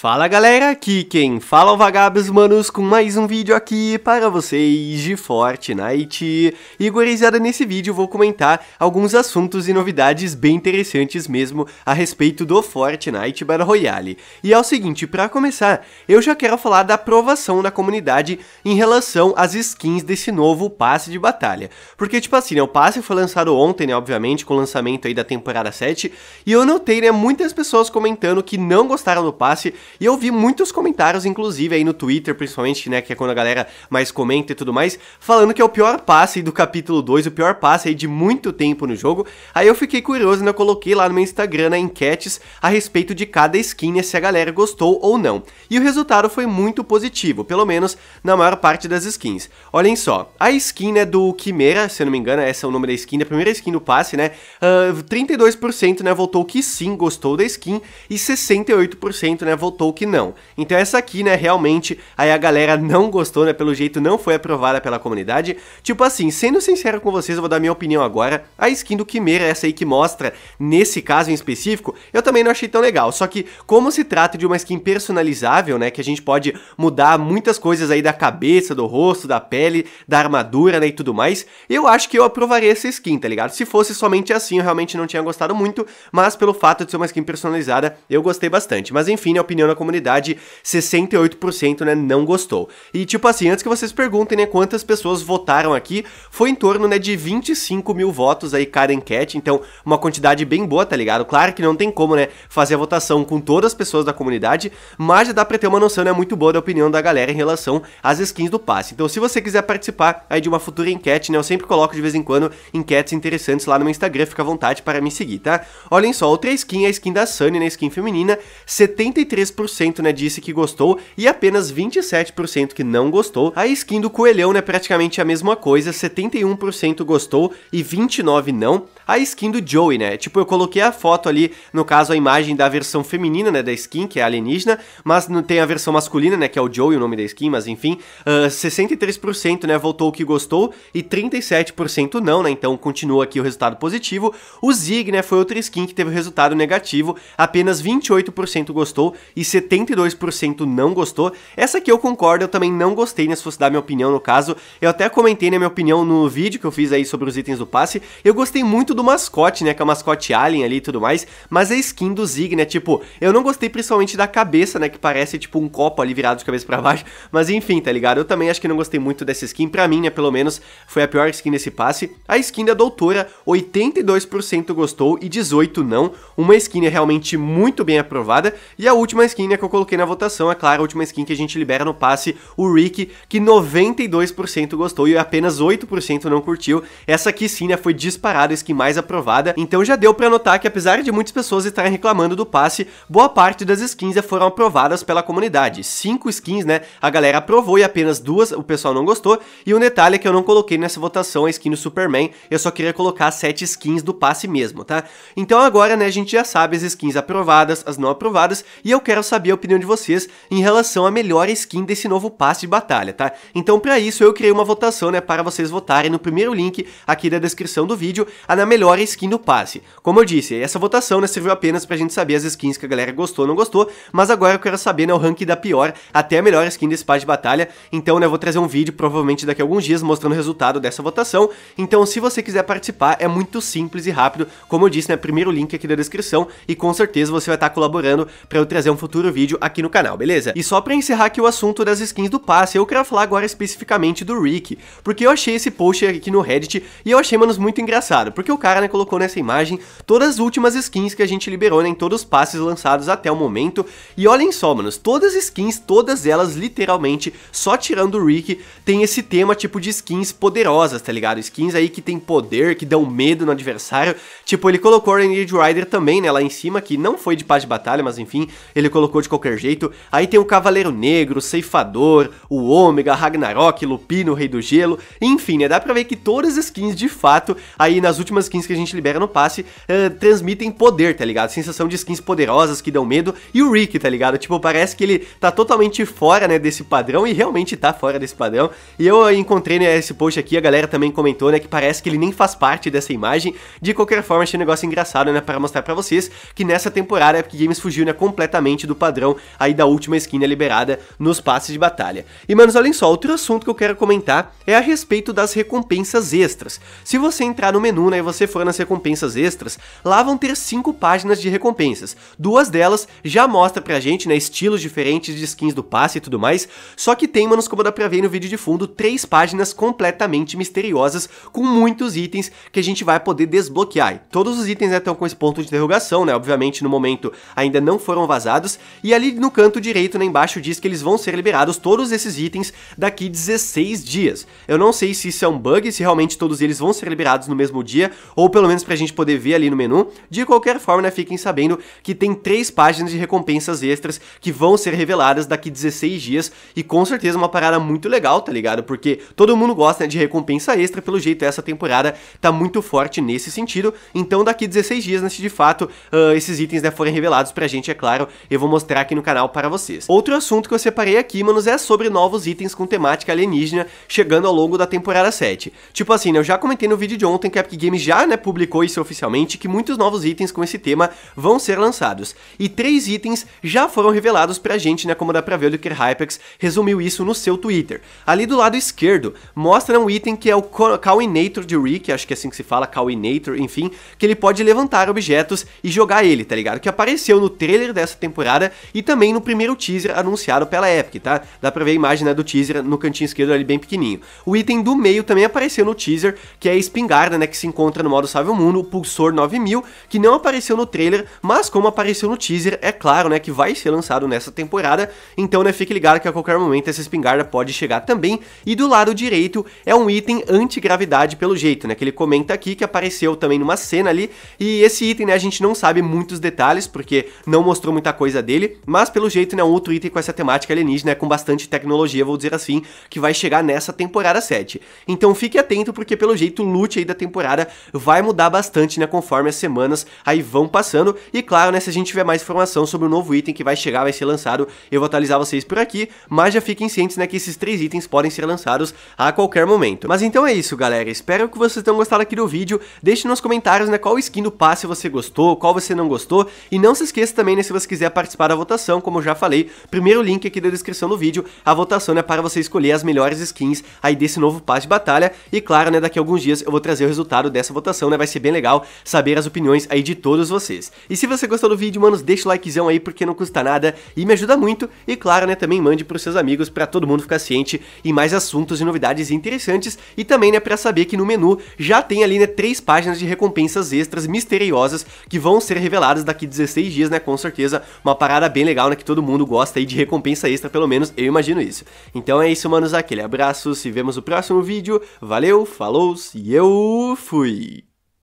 Fala galera, aqui quem fala é o Vagabos Manos com mais um vídeo aqui para vocês de Fortnite. E gurizada, nesse vídeo vou comentar alguns assuntos e novidades bem interessantes mesmo a respeito do Fortnite Battle Royale. E é o seguinte, para começar, eu já quero falar da aprovação da comunidade em relação às skins desse novo passe de batalha. Porque tipo assim, né, o passe foi lançado ontem, né, obviamente, com o lançamento aí da temporada 7, e eu notei, né, muitas pessoas comentando que não gostaram do passe e eu vi muitos comentários, inclusive aí no Twitter, principalmente, né, que é quando a galera mais comenta e tudo mais, falando que é o pior passe do capítulo 2, o pior passe aí de muito tempo no jogo. Aí eu fiquei curioso, né, coloquei lá no meu Instagram, né, enquetes a respeito de cada skin, né, se a galera gostou ou não. E o resultado foi muito positivo, pelo menos na maior parte das skins. Olhem só, a skin, né, do Quimera, se eu não me engano, esse é o nome da skin, da primeira skin do passe, né, uh, ah, 32% né, votou que sim, gostou da skin, e 68% né, votou votou que não. Então essa aqui, né, realmente, aí a galera não gostou, né, pelo jeito não foi aprovada pela comunidade. Tipo assim, sendo sincero com vocês, eu vou dar minha opinião agora. A skin do Quimera, essa aí que mostra, nesse caso em específico, eu também não achei tão legal. Só que, como se trata de uma skin personalizável, né, que a gente pode mudar muitas coisas aí da cabeça, do rosto, da pele, da armadura, né, e tudo mais, eu acho que eu aprovaria essa skin, tá ligado? Se fosse somente assim, eu realmente não tinha gostado muito, mas pelo fato de ser uma skin personalizada, eu gostei bastante. Mas enfim, a opinião na comunidade, 68% né, não gostou. E tipo assim, antes que vocês perguntem né, quantas pessoas votaram aqui, foi em torno né, de 25 mil votos aí cada enquete, então uma quantidade bem boa, tá ligado? Claro que não tem como né, fazer a votação com todas as pessoas da comunidade, mas já dá pra ter uma noção né, muito boa da opinião da galera em relação às skins do passe. Então se você quiser participar aí de uma futura enquete, né, eu sempre coloco de vez em quando enquetes interessantes lá no meu Instagram, fica à vontade para me seguir, tá? Olhem só, outra skin é a skin da Sunny, né, skin feminina, 73% né, disse que gostou e apenas 27% que não gostou. A skin do coelhão é né, praticamente a mesma coisa, 71% gostou e 29% não. A skin do Joey, né? Tipo, eu coloquei a foto ali, no caso a imagem da versão feminina, né, da skin, que é alienígena, mas não tem a versão masculina, né, que é o Joey, o nome da skin, mas enfim, uh, ah, 63%, né, o que gostou e 37% não, né? Então continua aqui o resultado positivo. O Zig, né, foi outra skin que teve resultado negativo, apenas 28% gostou e 72% não gostou. Essa que eu concordo, eu também não gostei, né? Se fosse dar minha opinião no caso, eu até comentei, né, minha opinião no vídeo que eu fiz aí sobre os itens do passe. Eu gostei muito do mascote, né? Que é o mascote alien ali e tudo mais, mas a skin do Zig, né? Tipo, eu não gostei principalmente da cabeça, né? Que parece tipo um copo ali virado de cabeça para baixo. Mas enfim, tá ligado? Eu também acho que não gostei muito dessa skin. Pra mim, né? Pelo menos foi a pior skin desse passe. A skin da Doutora, 82% gostou e 18% não. Uma skin é realmente muito bem aprovada. E a última skin né, que eu coloquei na votação, é claro, a última skin que a gente libera no passe, o Rick, que 92% gostou e apenas 8% não curtiu. Essa aqui sim, né, foi disparada a skin mais aprovada, então já deu pra notar que apesar de muitas pessoas estarem reclamando do passe, boa parte das skins já né, foram aprovadas pela comunidade. Cinco skins, né, a galera aprovou e apenas duas o pessoal não gostou, e um detalhe é que eu não coloquei nessa votação a skin do Superman, eu só queria colocar sete skins do passe mesmo, tá? Então agora, né, a gente já sabe as skins aprovadas, as não aprovadas, e eu quero quero saber a opinião de vocês em relação à melhor skin desse novo passe de batalha, tá? Então para isso eu criei uma votação, né, para vocês votarem no primeiro link aqui da descrição do vídeo, a na melhor skin do passe. Como eu disse, essa votação, né, serviu apenas pra gente saber as skins que a galera gostou ou não gostou, mas agora eu quero saber, né, o ranking da pior até a melhor skin desse passe de batalha, então, né, eu vou trazer um vídeo provavelmente daqui a alguns dias mostrando o resultado dessa votação, então se você quiser participar é muito simples e rápido, como eu disse, né, primeiro link aqui da descrição e com certeza você vai estar tá colaborando para eu trazer um futuro futuro vídeo aqui no canal, beleza? E só pra encerrar aqui o assunto das skins do passe, eu quero falar agora especificamente do Rick, porque eu achei esse post aqui no Reddit e eu achei, manos, muito engraçado, porque o cara, né, colocou nessa imagem todas as últimas skins que a gente liberou, né, em todos os passes lançados até o momento, e olhem só, manos, todas as skins, todas elas, literalmente, só tirando o Rick, tem esse tema, tipo, de skins poderosas, tá ligado? Skins aí que tem poder, que dão medo no adversário, tipo, ele colocou o Renegade Rider também, né, lá em cima, que não foi de paz de batalha, mas enfim, ele colocou colocou de qualquer jeito. Aí tem o Cavaleiro Negro, o Ceifador, o Ômega, Ragnarok, Lupino, Rei do Gelo, enfim, né? Dá pra ver que todas as skins, de fato, aí nas últimas skins que a gente libera no passe, uh, transmitem poder, tá ligado? Sensação de skins poderosas que dão medo. E o Rick, tá ligado? Tipo, parece que ele tá totalmente fora, né, desse padrão e realmente tá fora desse padrão. E eu eh, encontrei né, esse post aqui, a galera também comentou, né, que parece que ele nem faz parte dessa imagem. De qualquer forma, achei um negócio engraçado, né, para mostrar para vocês que nessa temporada a Epic Games fugiu, né, completamente do padrão aí da última skin liberada nos passes de batalha. E manos, olhem só, outro assunto que eu quero comentar é a respeito das recompensas extras. Se você entrar no menu né, e você for nas recompensas extras, lá vão ter cinco páginas de recompensas. Duas delas já mostra pra gente né, estilos diferentes de skins do passe e tudo mais, só que tem, manos, como dá pra ver no vídeo de fundo, três páginas completamente misteriosas com muitos itens que a gente vai poder desbloquear. todos os itens né, estão com esse ponto de interrogação, né? Obviamente, no momento ainda não foram vazados, e ali no canto direito, né, embaixo, diz que eles vão ser liberados todos esses itens daqui 16 dias. Eu não sei se isso é um bug, se realmente todos eles vão ser liberados no mesmo dia, ou pelo menos pra gente poder ver ali no menu. De qualquer forma, né, fiquem sabendo que tem três páginas de recompensas extras que vão ser reveladas daqui 16 dias, e com certeza uma parada muito legal, tá ligado? Porque todo mundo gosta né, de recompensa extra, pelo jeito essa temporada tá muito forte nesse sentido, então daqui 16 dias, né, se de fato uh, esses itens né, forem revelados pra gente, é claro, eu vou mostrar aqui no canal para vocês. Outro assunto que eu separei aqui, manos, é sobre novos itens com temática alienígena chegando ao longo da temporada 7. Tipo assim, né, eu já comentei no vídeo de ontem que a Epic Games já, né, publicou isso oficialmente, que muitos novos itens com esse tema vão ser lançados. E três itens já foram revelados pra gente, né, como dá pra ver, o Licker Hypex resumiu isso no seu Twitter. Ali do lado esquerdo, mostra um item que é o Cowinator de Rick, acho que é assim que se fala, Cowinator, enfim, que ele pode levantar objetos e jogar ele, tá ligado? Que apareceu no trailer dessa temporada e também no primeiro teaser anunciado pela Epic, tá? Dá pra ver a imagem né, do teaser no cantinho esquerdo ali bem pequenininho. O item do meio também apareceu no teaser, que é a espingarda, né, que se encontra no modo Salve o Mundo, o Pulsor 9000, que não apareceu no trailer, mas como apareceu no teaser, é claro, né, que vai ser lançado nessa temporada, então, né, fique ligado que a qualquer momento essa espingarda pode chegar também, e do lado direito é um item antigravidade pelo jeito, né, que ele comenta aqui que apareceu também numa cena ali, e esse item, né, a gente não sabe muitos detalhes, porque não mostrou muita coisa pesquisa dele, mas pelo jeito, né, um outro item com essa temática alienígena, com bastante tecnologia, vou dizer assim, que vai chegar nessa temporada 7. Então fique atento, porque pelo jeito o loot aí da temporada vai mudar bastante, né, conforme as semanas aí vão passando, e claro, né, se a gente tiver mais informação sobre o novo item que vai chegar, vai ser lançado, eu vou atualizar vocês por aqui, mas já fiquem cientes, né, que esses três itens podem ser lançados a qualquer momento. Mas então é isso, galera, espero que vocês tenham gostado aqui do vídeo, deixe nos comentários, né, qual skin do passe você gostou, qual você não gostou, e não se esqueça também, né, se você quiser participar participar da votação, como já falei. Primeiro link aqui da descrição do vídeo. A votação é né, para você escolher as melhores skins aí desse novo passe de batalha. E claro, né, daqui a alguns dias eu vou trazer o resultado dessa votação, né? Vai ser bem legal saber as opiniões aí de todos vocês. E se você gostou do vídeo, manos, deixa o likezão aí porque não custa nada e me ajuda muito. E claro, né, também mande para os seus amigos para todo mundo ficar ciente e mais assuntos e novidades interessantes e também, né, para saber que no menu já tem ali, né, três páginas de recompensas extras misteriosas que vão ser reveladas daqui 16 dias, né, com certeza uma parada bem legal, né? Que todo mundo gosta aí de recompensa extra, pelo menos eu imagino isso. Então é isso, manos. Aquele abraço, se vemos no próximo vídeo. Valeu, falou e eu fui!